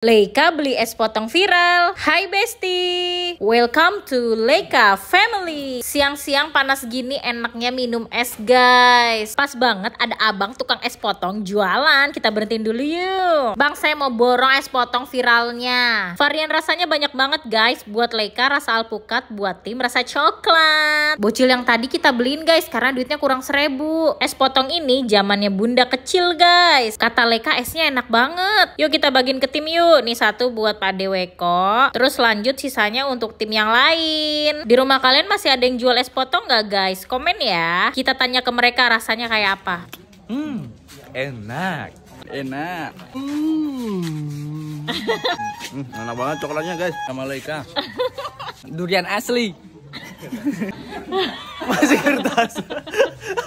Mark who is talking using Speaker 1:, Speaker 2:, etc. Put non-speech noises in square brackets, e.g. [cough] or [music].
Speaker 1: Leika beli es potong viral. Hai bestie, Welcome to Leika Family. Siang-siang panas gini enaknya minum es guys. Pas banget ada abang tukang es potong jualan. Kita berhentiin dulu yuk. Bang saya mau borong es potong viralnya. Varian rasanya banyak banget guys. Buat Leika rasa alpukat, buat tim rasa coklat. Bocil yang tadi kita beliin guys karena duitnya kurang seribu. Es potong ini zamannya bunda kecil guys. Kata Leika esnya enak banget. Yuk kita bagiin ke tim yuk. Ini Nih satu buat Pak Deweko. Terus lanjut sisanya untuk tim yang lain. Di rumah kalian masih ada yang jual es potong nggak guys? Komen ya. Kita tanya ke mereka rasanya kayak apa.
Speaker 2: Hmm, enak. Enak. Hmm. hmm enak banget coklatnya guys sama Leika. Durian asli.
Speaker 3: [laughs] Masih kertas.